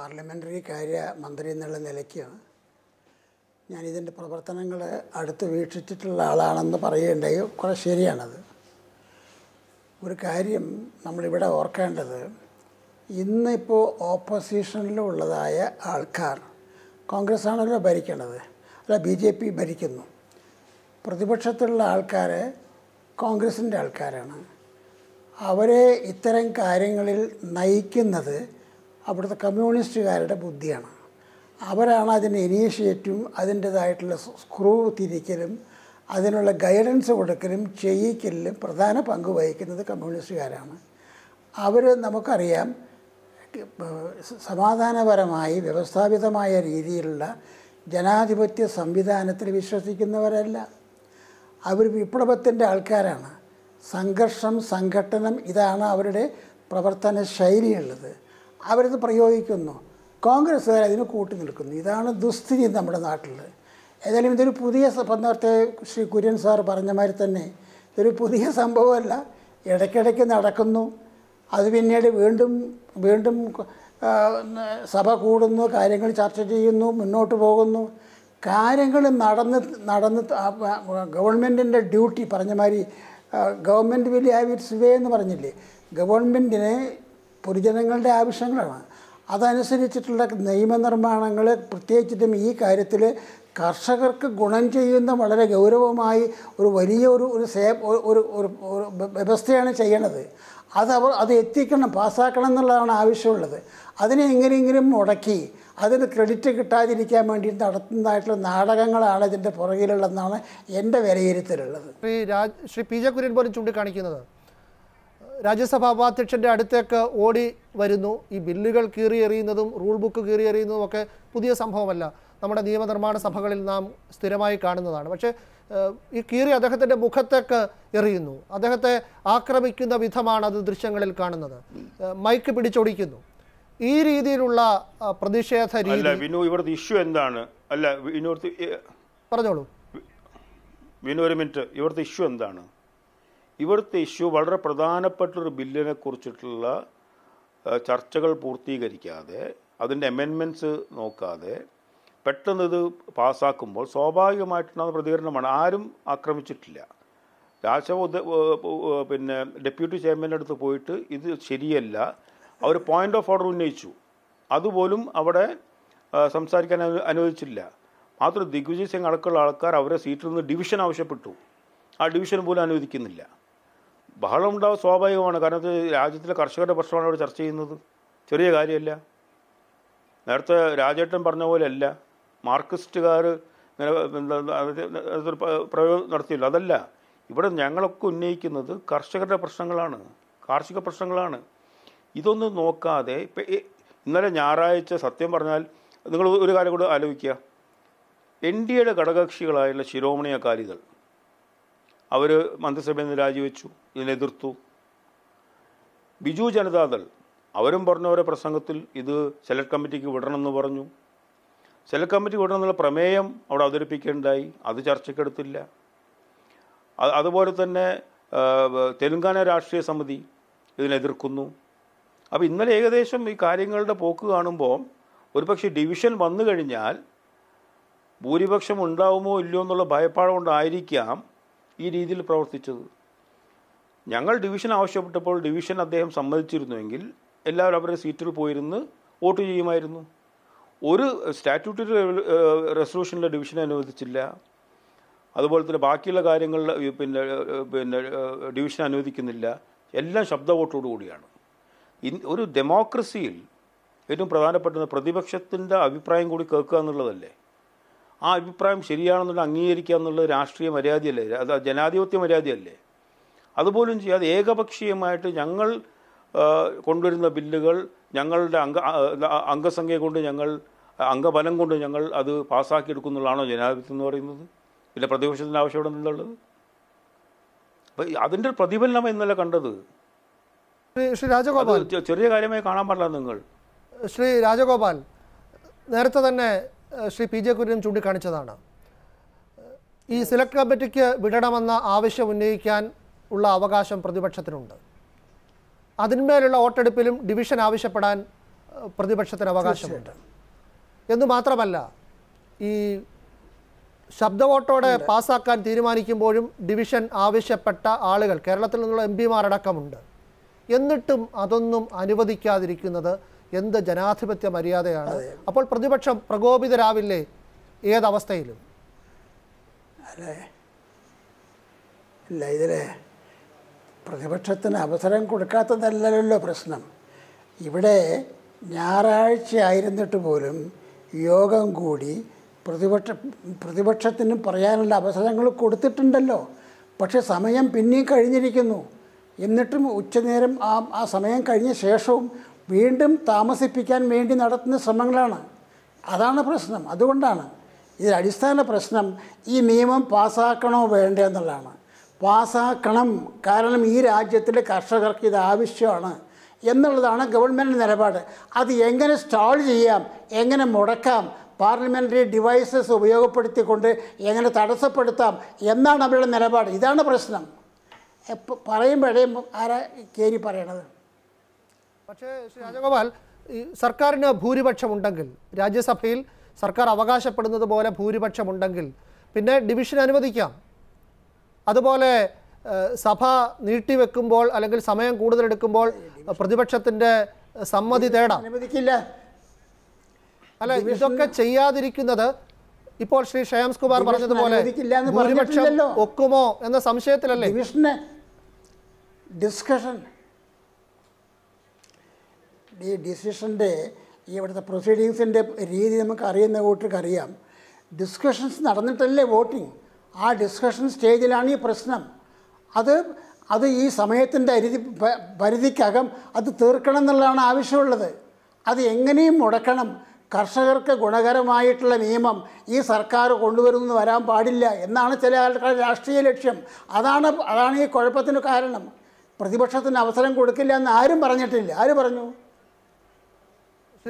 parliamentary കാര്യ മന്ത്രി എന്നുള്ള നിലയ്ക്ക് ഞാൻ ഇതിൻ്റെ പ്രവർത്തനങ്ങൾ അടുത്ത് വീക്ഷിച്ചിട്ടുള്ള ആളാണെന്ന് പറയുകയുണ്ടായി കുറെ ശരിയാണത് ഒരു കാര്യം നമ്മളിവിടെ ഓർക്കേണ്ടത് ഇന്നിപ്പോൾ ഓപ്പോസിഷനിലുള്ളതായ ആൾക്കാർ കോൺഗ്രസ് ആണല്ലോ ഭരിക്കണത് അല്ല ബി ജെ പി ഭരിക്കുന്നു പ്രതിപക്ഷത്തുള്ള ആൾക്കാർ കോൺഗ്രസിൻ്റെ ആൾക്കാരാണ് അവരെ ഇത്തരം കാര്യങ്ങളിൽ നയിക്കുന്നത് അവിടുത്തെ കമ്മ്യൂണിസ്റ്റുകാരുടെ ബുദ്ധിയാണ് അവരാണ് അതിൻ്റെ ഇനീഷ്യേറ്റും അതിൻ്റേതായിട്ടുള്ള സ്ക്രൂ തിരിക്കലും അതിനുള്ള ഗൈഡൻസ് കൊടുക്കലും ചെയ്യിക്കലിലും പ്രധാന പങ്ക് വഹിക്കുന്നത് കമ്മ്യൂണിസ്റ്റുകാരാണ് അവർ നമുക്കറിയാം സമാധാനപരമായി വ്യവസ്ഥാപിതമായ രീതിയിലുള്ള ജനാധിപത്യ സംവിധാനത്തിൽ വിശ്വസിക്കുന്നവരല്ല അവർ വിപ്ലവത്തിൻ്റെ ആൾക്കാരാണ് സംഘർഷം സംഘട്ടനം ഇതാണ് അവരുടെ പ്രവർത്തന ശൈലിയുള്ളത് അവരത് പ്രയോഗിക്കുന്നു കോൺഗ്രസ്സുകാർ അതിന് കൂട്ടി നിൽക്കുന്നു ഇതാണ് ദുസ്ഥിതി നമ്മുടെ നാട്ടിൽ ഏതായാലും ഇതൊരു പുതിയ നേരത്തെ ശ്രീ കുര്യൻ സാർ പറഞ്ഞ മാതിരി തന്നെ ഇതൊരു പുതിയ സംഭവമല്ല ഇടയ്ക്കിടയ്ക്ക് നടക്കുന്നു അത് പിന്നീട് വീണ്ടും വീണ്ടും സഭ കൂടുന്നു കാര്യങ്ങൾ ചർച്ച ചെയ്യുന്നു മുന്നോട്ട് പോകുന്നു കാര്യങ്ങൾ നടന്ന് നടന്ന് ഗവൺമെൻറ്റിൻ്റെ ഡ്യൂട്ടി പറഞ്ഞ മാതിരി government will have its way എന്ന് പറഞ്ഞില്ലേ ഗവൺമെൻറ്റിനെ പൊതുജനങ്ങളുടെ ആവശ്യങ്ങളാണ് അതനുസരിച്ചിട്ടുള്ള നിയമനിർമ്മാണങ്ങൾ പ്രത്യേകിച്ചിട്ടും ഈ കാര്യത്തിൽ കർഷകർക്ക് ഗുണം ചെയ്യുന്ന വളരെ ഗൗരവമായി ഒരു വലിയ ഒരു ഒരു സേ ഒരു ഒരു വ്യവസ്ഥയാണ് ചെയ്യണത് അത് അവർ അത് എത്തിക്കണം പാസ്സാക്കണം എന്നുള്ളതാണ് ആവശ്യമുള്ളത് അതിനെ എങ്ങനെയെങ്കിലും മുടക്കി അതിന് ക്രെഡിറ്റ് കിട്ടാതിരിക്കാൻ വേണ്ടി നടത്തുന്നതായിട്ടുള്ള നാടകങ്ങളാണ് ഇതിൻ്റെ പുറകിലുള്ളതെന്നാണ് എൻ്റെ വിലയിരുത്തലുള്ളത് ശ്രീ രാജ് ശ്രീ പി ജെ കുര്യൻ പോലും ചൂണ്ടിക്കാണിക്കുന്നത് രാജ്യസഭാ ഉപാധ്യക്ഷൻ്റെ അടുത്തേക്ക് ഓടി വരുന്നു ഈ ബില്ലുകൾ കീറിയെറിയുന്നതും റൂൾ ബുക്ക് കീറിയെറിയുന്നതും ഒക്കെ പുതിയ സംഭവമല്ല നമ്മുടെ നിയമനിർമ്മാണ സഭകളിൽ നാം സ്ഥിരമായി കാണുന്നതാണ് പക്ഷേ ഈ കീറി അദ്ദേഹത്തിൻ്റെ മുഖത്തേക്ക് എറിയുന്നു അദ്ദേഹത്തെ ആക്രമിക്കുന്ന വിധമാണ് അത് ദൃശ്യങ്ങളിൽ കാണുന്നത് മൈക്ക് പിടിച്ചൊടിക്കുന്നു ഈ രീതിയിലുള്ള പ്രതിഷേധ രീതി വിനു ഇഷ്യൂ എന്താണ് അല്ല പറഞ്ഞോളൂ വിനു ഒരു മിനിറ്റ് ഇവിടുത്തെ ഇഷ്യൂ എന്താണ് ഇവിടുത്തെ ഇഷ്യൂ വളരെ പ്രധാനപ്പെട്ട ഒരു ബില്ലിനെ കുറിച്ചിട്ടുള്ള ചർച്ചകൾ പൂർത്തീകരിക്കാതെ അതിൻ്റെ അമെൻമെൻറ്റ്സ് നോക്കാതെ പെട്ടെന്ന് ഇത് പാസ്സാക്കുമ്പോൾ സ്വാഭാവികമായിട്ടുള്ള പ്രതികരണമാണ് ആരും ആക്രമിച്ചിട്ടില്ല രാജ്യസഭ പിന്നെ ഡെപ്യൂട്ടി ചെയർമാൻ്റെ അടുത്ത് പോയിട്ട് ഇത് ശരിയല്ല അവർ പോയിൻ്റ് ഓഫ് ഓർഡർ ഉന്നയിച്ചു അതുപോലും അവിടെ സംസാരിക്കാൻ അനുവദിച്ചില്ല മാത്രം ദിഗ്വിജയ് സിംഗ് അടക്കമുള്ള ആൾക്കാർ അവരെ സീറ്റിൽ നിന്ന് ഡിവിഷൻ ആവശ്യപ്പെട്ടു ആ ഡിവിഷൻ പോലും അനുവദിക്കുന്നില്ല ബഹളം ഉണ്ടാവും സ്വാഭാവികമാണ് കാരണം രാജ്യത്തിലെ കർഷകരുടെ പ്രശ്നമാണ് അവിടെ ചർച്ച ചെയ്യുന്നത് ചെറിയ കാര്യമല്ല നേരത്തെ രാജേട്ടൻ പറഞ്ഞ പോലെയല്ല മാർക്സിസ്റ്റുകാർ ഇങ്ങനെ പ്രയോഗം നടത്തിയില്ല അതല്ല ഇവിടെ ഞങ്ങളൊക്കെ ഉന്നയിക്കുന്നത് കർഷകരുടെ പ്രശ്നങ്ങളാണ് കാർഷിക പ്രശ്നങ്ങളാണ് ഇതൊന്നും നോക്കാതെ ഇപ്പം ഇന്നലെ ഞായറാഴ്ച സത്യം പറഞ്ഞാൽ നിങ്ങൾ ഒരു കാര്യം കൂടെ ആലോചിക്കുക എൻ ഡി എയുടെ ഘടകകക്ഷികളായുള്ള ശിരോമണി അകാലികൾ അവർ മന്ത്രിസഭയിൽ നിന്ന് രാജിവെച്ചു ഇതിനെതിർത്തു ബിജു ജനതാദൾ അവരും പറഞ്ഞ ഓരോ പ്രസംഗത്തിൽ ഇത് സെലക്ട് കമ്മിറ്റിക്ക് വിടണമെന്ന് പറഞ്ഞു സെലക്ട് കമ്മിറ്റി വിടണമെന്നുള്ള പ്രമേയം അവിടെ അവതരിപ്പിക്കേണ്ടായി അത് ചർച്ചയ്ക്കെടുത്തില്ല അതുപോലെ തന്നെ തെലുങ്കാന രാഷ്ട്രീയ സമിതി ഇതിനെതിർക്കുന്നു അപ്പോൾ ഇന്നലെ ഏകദേശം ഈ കാര്യങ്ങളുടെ പോക്ക് കാണുമ്പോൾ ഒരുപക്ഷെ ഡിവിഷൻ വന്നു കഴിഞ്ഞാൽ ഭൂരിപക്ഷം ഉണ്ടാവുമോ ഇല്ലയോ എന്നുള്ള കൊണ്ടായിരിക്കാം ഈ രീതിയിൽ പ്രവർത്തിച്ചത് ഞങ്ങൾ ഡിവിഷൻ ആവശ്യപ്പെട്ടപ്പോൾ ഡിവിഷൻ അദ്ദേഹം സമ്മതിച്ചിരുന്നുവെങ്കിൽ എല്ലാവരും അവരുടെ സീറ്റിൽ പോയിരുന്ന് വോട്ട് ചെയ്യുമായിരുന്നു ഒരു സ്റ്റാറ്റ്യൂട്ടറി റെസൊല്യൂഷനിലെ ഡിവിഷൻ അനുവദിച്ചില്ല അതുപോലെ തന്നെ ബാക്കിയുള്ള കാര്യങ്ങളിൽ പിന്നെ പിന്നെ ഡിവിഷൻ അനുവദിക്കുന്നില്ല എല്ലാം ശബ്ദ വോട്ടോടു കൂടിയാണ് ഒരു ഡെമോക്രസിയിൽ ഏറ്റവും പ്രധാനപ്പെട്ടത് പ്രതിപക്ഷത്തിൻ്റെ അഭിപ്രായം കൂടി കേൾക്കുക എന്നുള്ളതല്ലേ ആ അഭിപ്രായം ശരിയാണെന്നുള്ള അംഗീകരിക്കുക എന്നുള്ള രാഷ്ട്രീയ മര്യാദയല്ലേ അത് ജനാധിപത്യ മര്യാദയല്ലേ അതുപോലും ചെയ്യാതെ ഏകപക്ഷീയമായിട്ട് ഞങ്ങൾ കൊണ്ടുവരുന്ന ബില്ലുകൾ ഞങ്ങളുടെ അംഗ അംഗസംഖ്യ കൊണ്ട് ഞങ്ങൾ അംഗബലം കൊണ്ട് ഞങ്ങൾ അത് പാസ്സാക്കി എടുക്കുന്നുള്ളതാണോ ജനാധിപത്യം എന്ന് പറയുന്നത് പിന്നെ പ്രതിപക്ഷത്തിൻ്റെ ആവശ്യം ഇവിടെ നിന്നുള്ളത് അപ്പം അതിൻ്റെ ഒരു പ്രതിഫലനം ഇന്നലെ കണ്ടത് ശ്രീ രാജഗോപാൽ ചെറിയ കാര്യമായി കാണാൻ പാടില്ല നിങ്ങൾ ശ്രീ രാജഗോപാൽ നേരത്തെ തന്നെ ശ്രീ പി ജെ കുര്യൻ ചൂണ്ടിക്കാണിച്ചതാണ് ഈ സെലക്ട് കമ്മിറ്റിക്ക് വിടണമെന്ന ആവശ്യം ഉന്നയിക്കാൻ ഉള്ള അവകാശം പ്രതിപക്ഷത്തിനുണ്ട് അതിന്മേലുള്ള വോട്ടെടുപ്പിലും ഡിവിഷൻ ആവശ്യപ്പെടാൻ പ്രതിപക്ഷത്തിന് അവകാശമുണ്ട് എന്നു മാത്രമല്ല ഈ ശബ്ദവോട്ടോടെ പാസ്സാക്കാൻ തീരുമാനിക്കുമ്പോഴും ഡിവിഷൻ ആവശ്യപ്പെട്ട ആളുകൾ കേരളത്തിൽ നിന്നുള്ള എം പിമാരടക്കമുണ്ട് എന്നിട്ടും അതൊന്നും അനുവദിക്കാതിരിക്കുന്നത് എന്ത് ജനാധിപത്യ മര്യാദയാണ് അപ്പോൾ പ്രതിപക്ഷം പ്രകോപിതരാവില്ലേ ഏതവസ്ഥയിലും അല്ലേ ഇല്ല ഇതിലെ പ്രതിപക്ഷത്തിന് അവസരം കൊടുക്കാത്തതല്ലല്ലോ പ്രശ്നം ഇവിടെ ഞായറാഴ്ച ആയിരുന്നിട്ട് പോലും യോഗം കൂടി പ്രതിപക്ഷ പ്രതിപക്ഷത്തിന് പറയാനുള്ള അവസരങ്ങൾ കൊടുത്തിട്ടുണ്ടല്ലോ പക്ഷേ സമയം പിന്നെയും കഴിഞ്ഞിരിക്കുന്നു എന്നിട്ടും ഉച്ചനേരം ആ ആ സമയം കഴിഞ്ഞ ശേഷവും വീണ്ടും താമസിപ്പിക്കാൻ വേണ്ടി നടത്തുന്ന ശ്രമങ്ങളാണ് അതാണ് പ്രശ്നം അതുകൊണ്ടാണ് ഇതിലടിസ്ഥാന അടിസ്ഥാന പ്രശ്നം ഈ നിയമം പാസ്സാക്കണോ വേണ്ടേ എന്നുള്ളതാണ് പാസ്സാക്കണം കാരണം ഈ രാജ്യത്തിലെ കർഷകർക്ക് ഇത് ആവശ്യമാണ് എന്നുള്ളതാണ് ഗവൺമെൻറ് നിലപാട് അത് എങ്ങനെ സ്റ്റാൾ ചെയ്യാം എങ്ങനെ മുടക്കാം പാർലമെൻ്ററി ഡിവൈസസ് ഉപയോഗപ്പെടുത്തിക്കൊണ്ട് എങ്ങനെ തടസ്സപ്പെടുത്താം എന്നാണ് അവരുടെ നിലപാട് ഇതാണ് പ്രശ്നം എപ്പോൾ പറയുമ്പോഴേ ആരാ കയറി പറയണത് പക്ഷേ ശ്രീ രാജഗോപാൽ ഈ സർക്കാരിന് ഭൂരിപക്ഷമുണ്ടെങ്കിൽ രാജ്യസഭയിൽ സർക്കാർ അവകാശപ്പെടുന്നത് പോലെ ഭൂരിപക്ഷമുണ്ടെങ്കിൽ പിന്നെ ഡിവിഷൻ അനുവദിക്കാം അതുപോലെ സഭ നീട്ടിവെക്കുമ്പോൾ അല്ലെങ്കിൽ സമയം കൂടുതൽ എടുക്കുമ്പോൾ പ്രതിപക്ഷത്തിന്റെ സമ്മതി തേടാം അനുവദിക്കില്ല അല്ല ഇതൊക്കെ ചെയ്യാതിരിക്കുന്നത് ഇപ്പോൾ ശ്രീ ഷയാംസ് കുമാർ പറഞ്ഞതുപോലെ ഒക്കുമോ എന്ന സംശയത്തിലല്ലേ ഡിസ്കഷൻ ഈ ഡിസിഷൻ്റെ ഈ ഇവിടുത്തെ പ്രൊസീഡിങ്സിൻ്റെ രീതി നമുക്ക് അറിയുന്ന കൂട്ടർക്ക് അറിയാം ഡിസ്കഷൻസ് നടന്നിട്ടല്ലേ വോട്ടിംഗ് ആ ഡിസ്കഷൻ സ്റ്റേജിലാണ് ഈ പ്രശ്നം അത് അത് ഈ സമയത്തിൻ്റെ അരി പരിധിക്കകം അത് തീർക്കണം എന്നുള്ളതാണ് ആവശ്യമുള്ളത് അത് എങ്ങനെയും മുടക്കണം കർഷകർക്ക് ഗുണകരമായിട്ടുള്ള നിയമം ഈ സർക്കാർ കൊണ്ടുവരുമെന്ന് വരാൻ പാടില്ല എന്നാണ് ചില ആൾക്കാരുടെ രാഷ്ട്രീയ ലക്ഷ്യം അതാണ് അതാണ് ഈ കുഴപ്പത്തിന് കാരണം പ്രതിപക്ഷത്തിന് അവസരം കൊടുക്കില്ല എന്ന് ആരും പറഞ്ഞിട്ടില്ല ആര് പറഞ്ഞു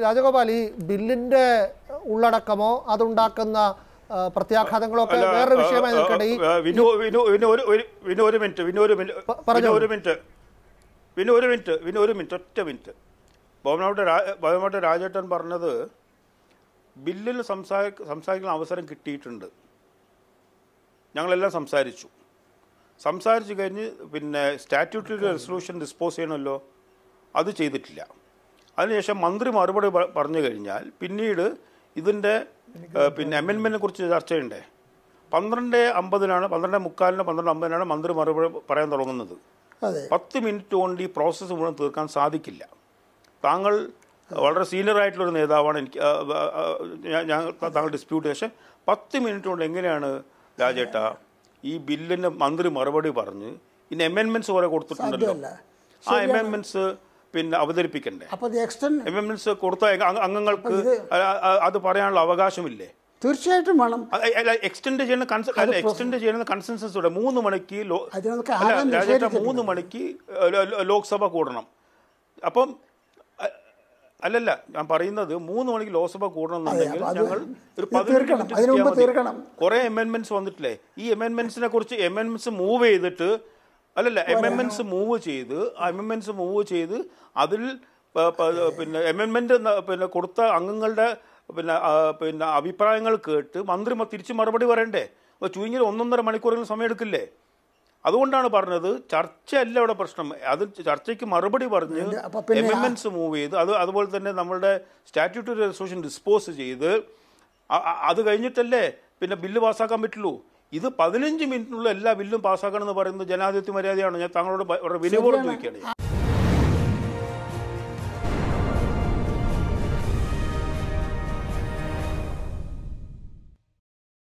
ശ്രീ രാജഗോപാൽ ഈ ബില്ലിന്റെ ഉള്ളടക്കമോ അതുണ്ടാക്കുന്ന പ്രത്യാഘാതങ്ങളോ ഒക്കെ വേറൊരു വിഷയമായി നിൽക്കട്ടെ ഈ ഒരു മിനിറ്റ് വിനു ഒരു മിനിറ്റ് ഒരു മിനിറ്റ് ഒരു മിനിറ്റ് ഒരു മിനിറ്റ് ഒറ്റ മിനിറ്റ് ബോമനോട്ട് ബോമനോട്ട് രാജേട്ടൻ പറഞ്ഞത് ബില്ലിൽ സംസാ സംസാരിക്കുന്ന അവസരം കിട്ടിയിട്ടുണ്ട് ഞങ്ങളെല്ലാം സംസാരിച്ചു സംസാരിച്ചു കഴിഞ്ഞ് പിന്നെ സ്റ്റാറ്റ്യൂട്ടറി റെസൊല്യൂഷൻ ഡിസ്പോസ് ചെയ്യണമല്ലോ അത് ചെയ്തിട്ടില്ല അതിനുശേഷം മന്ത്രി മറുപടി പറഞ്ഞു കഴിഞ്ഞാൽ പിന്നീട് ഇതിൻ്റെ പിന്നെ അമെൻമെൻറ്റിനെ കുറിച്ച് ചർച്ചയുണ്ടേ പന്ത്രണ്ട് അമ്പതിനാണ് പന്ത്രണ്ട് മുക്കാലിന് പന്ത്രണ്ട് അമ്പതിനാണ് മന്ത്രി മറുപടി പറയാൻ തുടങ്ങുന്നത് പത്ത് മിനിറ്റ് കൊണ്ട് ഈ പ്രോസസ്സ് മുഴുവൻ തീർക്കാൻ സാധിക്കില്ല താങ്കൾ വളരെ സീനിയർ ആയിട്ടുള്ളൊരു നേതാവാണ് എനിക്ക് ഞാൻ താങ്കൾ ഡിസ്പ്യൂട്ട് പക്ഷേ പത്ത് മിനിറ്റ് കൊണ്ട് എങ്ങനെയാണ് രാജേട്ട ഈ ബില്ലിന് മന്ത്രി മറുപടി പറഞ്ഞ് ഇനി അമെൻമെൻറ്റ്സ് കുറെ കൊടുത്തിട്ടുണ്ടല്ലോ ആ അമെൻമെൻറ്റ്സ് പിന്നെ അവതരിപ്പിക്കണ്ടേ അപ്പൊ മീൻസ് കൊടുത്ത അംഗങ്ങൾക്ക് അത് പറയാനുള്ള അവകാശമില്ലേ തീർച്ചയായിട്ടും വേണം എക്സ്റ്റെൻഡ് ചെയ്യുന്ന എക്സ്റ്റെൻഡ് ചെയ്യുന്ന കൺസെൻസസോടെ മൂന്ന് മണിക്ക് മൂന്ന് മണിക്ക് ലോക്സഭ കൂടണം അപ്പം അല്ലല്ല ഞാൻ പറയുന്നത് മൂന്ന് മണിക്ക് ലോക്സഭ കൂടണം എന്നുണ്ടെങ്കിൽ ഞങ്ങൾ ഒരു പതിനെട്ട് കുറെ അമെൻമെന്റ്സ് വന്നിട്ടില്ലേ ഈ അമെൻമെന്റ്സിനെ കുറിച്ച് അമെൻമെന്റ്സ് മൂവ് ചെയ്തിട്ട് അല്ലല്ല എമെൻമെന്റ്സ് മൂവ് ചെയ്ത് എമെൻമെന്റ്സ് മൂവ് ചെയ്ത് അതിൽ പിന്നെ എമെൻമെന്റ് പിന്നെ കൊടുത്ത അംഗങ്ങളുടെ പിന്നെ പിന്നെ അഭിപ്രായങ്ങൾ കേട്ട് മന്ത്രി തിരിച്ച് മറുപടി പറയണ്ടേ അപ്പോൾ ചുരുങ്ങിയത് ഒന്നൊന്നര മണിക്കൂറെങ്കിലും സമയം എടുക്കില്ലേ അതുകൊണ്ടാണ് പറഞ്ഞത് ചർച്ചയല്ല ഇവിടെ പ്രശ്നം അത് ചർച്ചയ്ക്ക് മറുപടി പറഞ്ഞ് എമെൻമെന്റ്സ് മൂവ് ചെയ്ത് അത് അതുപോലെ തന്നെ നമ്മളുടെ സ്റ്റാറ്റ്യൂട്ടറി റെസൊല്യൂഷൻ ഡിസ്പോസ് ചെയ്ത് അത് കഴിഞ്ഞിട്ടല്ലേ പിന്നെ ബില്ല് പാസ്സാക്കാൻ പറ്റുള്ളൂ ഇത് പതിനഞ്ച് മിനിറ്റിനുള്ള എല്ലാ ബില്ലും പാസ്സാക്കണം എന്ന് പറയുന്നത് ജനാധിപത്യ മര്യാദയാണ് ഞാൻ താങ്കളോട് വിനയപൂർവ്വം ചോദിക്കുകയാണ്